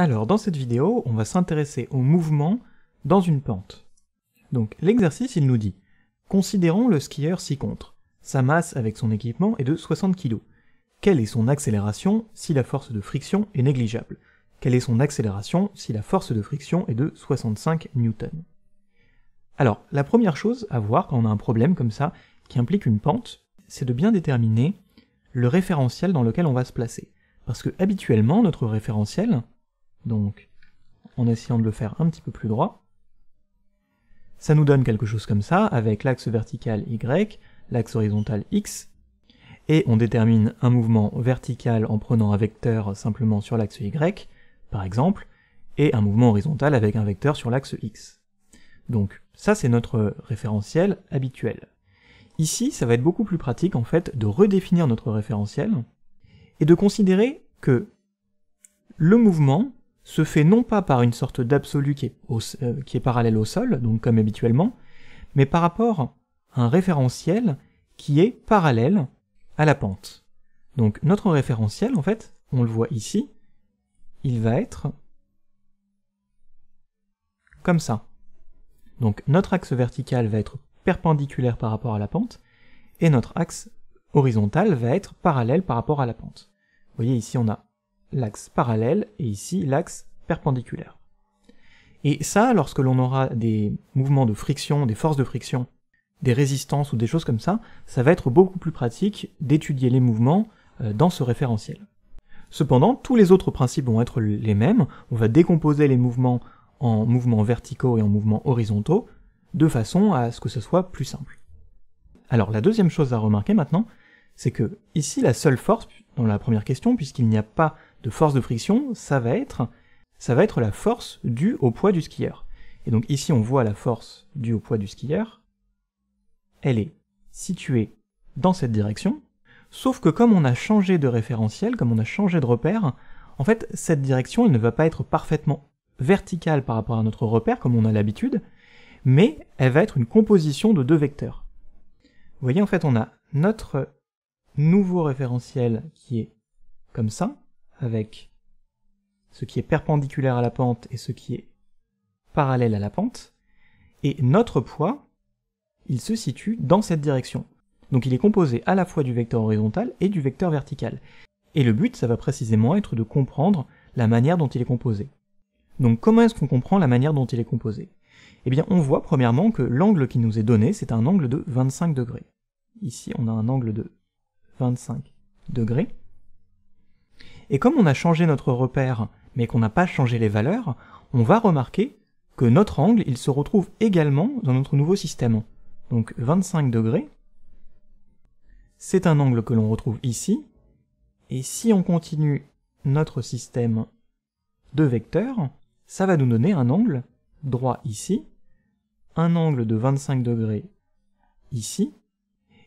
Alors, dans cette vidéo, on va s'intéresser au mouvement dans une pente. Donc, l'exercice, il nous dit « Considérons le skieur ci-contre. Sa masse avec son équipement est de 60 kg. Quelle est son accélération si la force de friction est négligeable Quelle est son accélération si la force de friction est de 65 N. Alors, la première chose à voir quand on a un problème comme ça, qui implique une pente, c'est de bien déterminer le référentiel dans lequel on va se placer. Parce que habituellement, notre référentiel, donc, en essayant de le faire un petit peu plus droit, ça nous donne quelque chose comme ça, avec l'axe vertical Y, l'axe horizontal X, et on détermine un mouvement vertical en prenant un vecteur simplement sur l'axe Y, par exemple, et un mouvement horizontal avec un vecteur sur l'axe X. Donc ça c'est notre référentiel habituel. Ici, ça va être beaucoup plus pratique en fait de redéfinir notre référentiel et de considérer que le mouvement se fait non pas par une sorte d'absolu qui, euh, qui, est parallèle au sol, donc comme habituellement, mais par rapport à un référentiel qui est parallèle à la pente. Donc notre référentiel, en fait, on le voit ici, il va être comme ça. Donc notre axe vertical va être perpendiculaire par rapport à la pente, et notre axe horizontal va être parallèle par rapport à la pente. Vous voyez ici on a l'axe parallèle et ici l'axe perpendiculaire. Et ça, lorsque l'on aura des mouvements de friction, des forces de friction, des résistances ou des choses comme ça, ça va être beaucoup plus pratique d'étudier les mouvements euh, dans ce référentiel. Cependant, tous les autres principes vont être les mêmes, on va décomposer les mouvements en mouvements verticaux et en mouvements horizontaux, de façon à ce que ce soit plus simple. Alors la deuxième chose à remarquer maintenant, c'est que ici la seule force dans la première question, puisqu'il n'y a pas de force de friction, ça va être, ça va être la force due au poids du skieur. Et donc ici, on voit la force due au poids du skieur. Elle est située dans cette direction, sauf que comme on a changé de référentiel, comme on a changé de repère, en fait, cette direction, elle ne va pas être parfaitement verticale par rapport à notre repère, comme on a l'habitude, mais elle va être une composition de deux vecteurs. Vous voyez, en fait, on a notre nouveau référentiel qui est comme ça, avec ce qui est perpendiculaire à la pente et ce qui est parallèle à la pente, et notre poids, il se situe dans cette direction. Donc il est composé à la fois du vecteur horizontal et du vecteur vertical. Et le but, ça va précisément être de comprendre la manière dont il est composé. Donc comment est-ce qu'on comprend la manière dont il est composé Eh bien on voit premièrement que l'angle qui nous est donné, c'est un angle de 25 degrés. Ici on a un angle de 25 degrés. Et comme on a changé notre repère, mais qu'on n'a pas changé les valeurs, on va remarquer que notre angle, il se retrouve également dans notre nouveau système. Donc 25 degrés, c'est un angle que l'on retrouve ici, et si on continue notre système de vecteurs, ça va nous donner un angle droit ici, un angle de 25 degrés ici,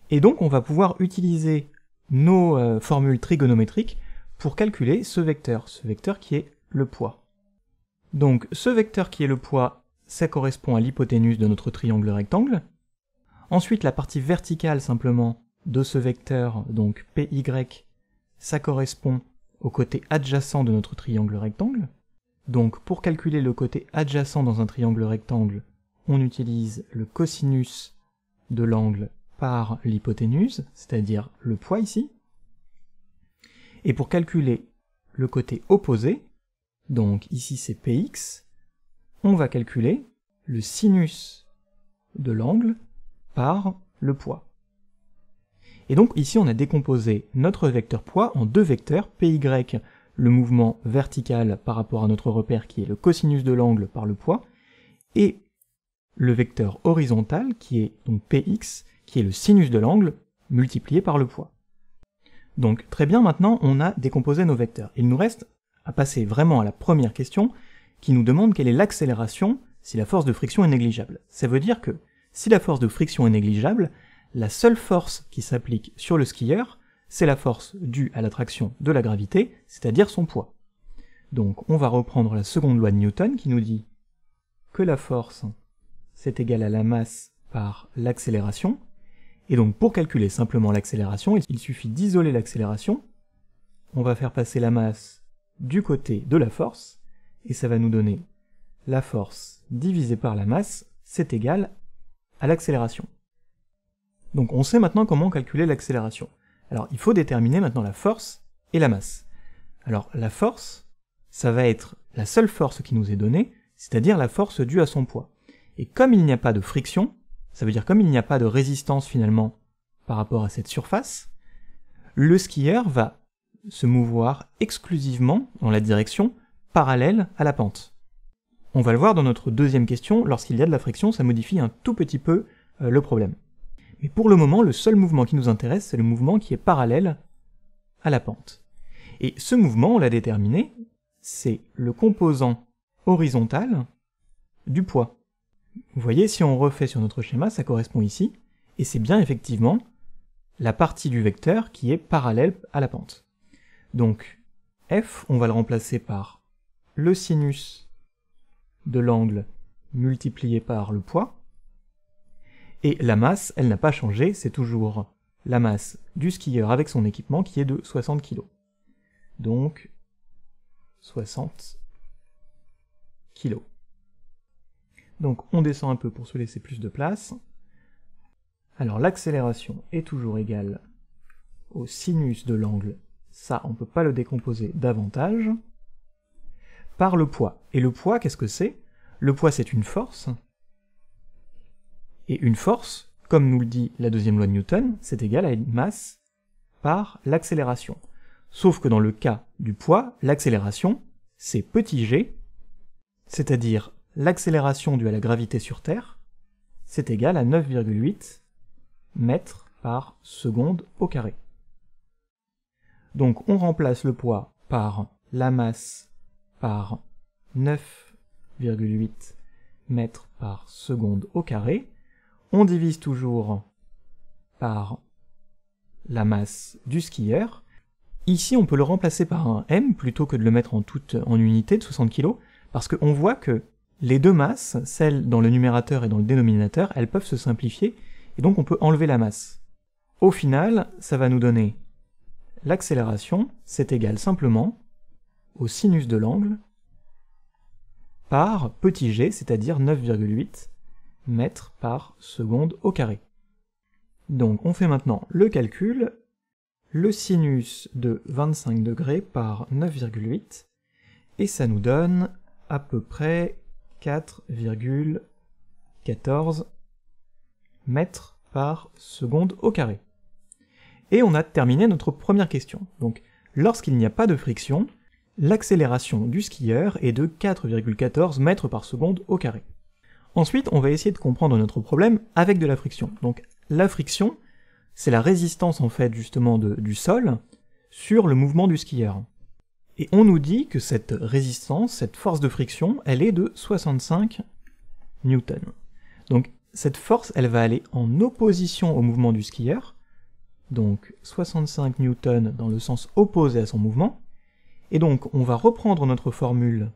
et donc on va pouvoir utiliser nos euh, formules trigonométriques pour calculer ce vecteur, ce vecteur qui est le poids. Donc ce vecteur qui est le poids, ça correspond à l'hypoténuse de notre triangle rectangle. Ensuite, la partie verticale simplement de ce vecteur, donc PY, ça correspond au côté adjacent de notre triangle rectangle. Donc pour calculer le côté adjacent dans un triangle rectangle, on utilise le cosinus de l'angle par l'hypoténuse, c'est-à-dire le poids ici, et pour calculer le côté opposé, donc ici c'est px, on va calculer le sinus de l'angle par le poids. Et donc ici on a décomposé notre vecteur poids en deux vecteurs, py le mouvement vertical par rapport à notre repère qui est le cosinus de l'angle par le poids, et le vecteur horizontal qui est donc px, qui est le sinus de l'angle multiplié par le poids. Donc très bien, maintenant on a décomposé nos vecteurs. Il nous reste à passer vraiment à la première question qui nous demande quelle est l'accélération si la force de friction est négligeable. Ça veut dire que si la force de friction est négligeable, la seule force qui s'applique sur le skieur, c'est la force due à l'attraction de la gravité, c'est-à-dire son poids. Donc on va reprendre la seconde loi de Newton qui nous dit que la force c'est égal à la masse par l'accélération, et donc pour calculer simplement l'accélération, il suffit d'isoler l'accélération, on va faire passer la masse du côté de la force, et ça va nous donner la force divisée par la masse, c'est égal à l'accélération. Donc on sait maintenant comment calculer l'accélération. Alors il faut déterminer maintenant la force et la masse. Alors la force, ça va être la seule force qui nous est donnée, c'est-à-dire la force due à son poids. Et comme il n'y a pas de friction, ça veut dire comme il n'y a pas de résistance finalement par rapport à cette surface, le skieur va se mouvoir exclusivement dans la direction parallèle à la pente. On va le voir dans notre deuxième question, lorsqu'il y a de la friction, ça modifie un tout petit peu euh, le problème. Mais pour le moment, le seul mouvement qui nous intéresse, c'est le mouvement qui est parallèle à la pente. Et ce mouvement, on l'a déterminé, c'est le composant horizontal du poids. Vous voyez, si on refait sur notre schéma, ça correspond ici, et c'est bien effectivement la partie du vecteur qui est parallèle à la pente. Donc f, on va le remplacer par le sinus de l'angle multiplié par le poids, et la masse, elle n'a pas changé, c'est toujours la masse du skieur avec son équipement qui est de 60 kg. Donc 60 kg. Donc on descend un peu pour se laisser plus de place. Alors l'accélération est toujours égale au sinus de l'angle. Ça, on ne peut pas le décomposer davantage. Par le poids. Et le poids, qu'est-ce que c'est Le poids, c'est une force. Et une force, comme nous le dit la deuxième loi de Newton, c'est égal à une masse par l'accélération. Sauf que dans le cas du poids, l'accélération, c'est petit g, c'est-à-dire l'accélération due à la gravité sur Terre, c'est égal à 9,8 mètres par seconde au carré. Donc on remplace le poids par la masse par 9,8 mètres par seconde au carré. On divise toujours par la masse du skieur. Ici, on peut le remplacer par un m plutôt que de le mettre en toute en unité de 60 kg, parce qu'on voit que les deux masses, celles dans le numérateur et dans le dénominateur, elles peuvent se simplifier, et donc on peut enlever la masse. Au final, ça va nous donner l'accélération, c'est égal simplement au sinus de l'angle par petit g, c'est-à-dire 9,8 mètres par seconde au carré. Donc on fait maintenant le calcul, le sinus de 25 degrés par 9,8, et ça nous donne à peu près 4,14 mètres par seconde au carré. Et on a terminé notre première question. Donc, lorsqu'il n'y a pas de friction, l'accélération du skieur est de 4,14 mètres par seconde au carré. Ensuite, on va essayer de comprendre notre problème avec de la friction. Donc, la friction, c'est la résistance en fait justement du sol sur le mouvement du skieur. Et on nous dit que cette résistance, cette force de friction, elle est de 65 newtons. Donc cette force, elle va aller en opposition au mouvement du skieur, donc 65 newtons dans le sens opposé à son mouvement, et donc on va reprendre notre formule,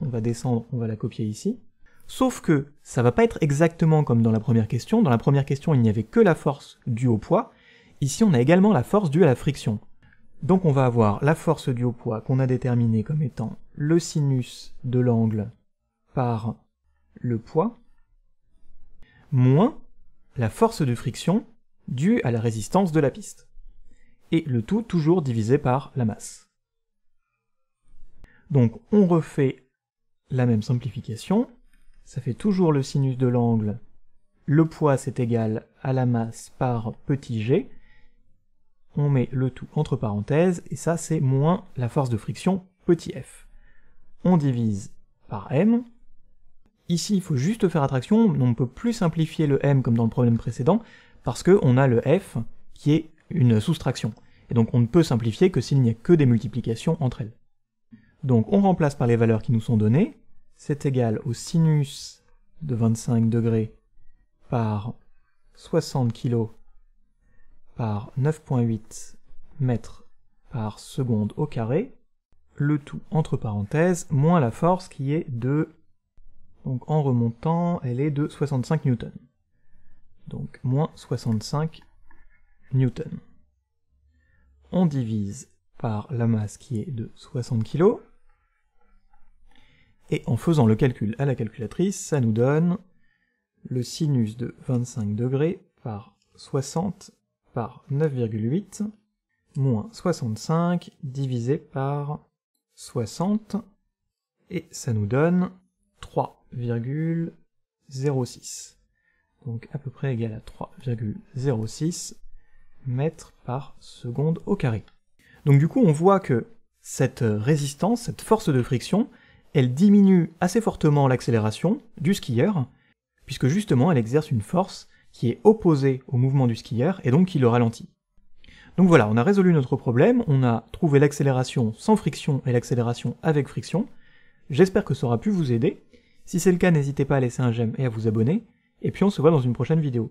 on va descendre, on va la copier ici, sauf que ça ne va pas être exactement comme dans la première question, dans la première question il n'y avait que la force due au poids, Ici, on a également la force due à la friction. Donc on va avoir la force due au poids qu'on a déterminée comme étant le sinus de l'angle par le poids, moins la force de friction due à la résistance de la piste. Et le tout toujours divisé par la masse. Donc on refait la même simplification, ça fait toujours le sinus de l'angle, le poids c'est égal à la masse par petit g, on met le tout entre parenthèses, et ça c'est moins la force de friction petit f. On divise par m. Ici, il faut juste faire attraction, on ne peut plus simplifier le m comme dans le problème précédent, parce qu'on a le f qui est une soustraction. Et donc on ne peut simplifier que s'il n'y a que des multiplications entre elles. Donc on remplace par les valeurs qui nous sont données, c'est égal au sinus de 25 degrés par 60 kg par 9.8 mètres par seconde au carré, le tout entre parenthèses, moins la force qui est de... Donc en remontant, elle est de 65 newtons. Donc moins 65 newtons. On divise par la masse qui est de 60 kg. Et en faisant le calcul à la calculatrice, ça nous donne le sinus de 25 degrés par 60 par 9,8 moins 65 divisé par 60 et ça nous donne 3,06. Donc à peu près égal à 3,06 mètres par seconde au carré. Donc du coup on voit que cette résistance, cette force de friction, elle diminue assez fortement l'accélération du skieur, puisque justement elle exerce une force qui est opposé au mouvement du skieur et donc qui le ralentit. Donc voilà, on a résolu notre problème, on a trouvé l'accélération sans friction et l'accélération avec friction. J'espère que ça aura pu vous aider. Si c'est le cas, n'hésitez pas à laisser un j'aime et à vous abonner, et puis on se voit dans une prochaine vidéo.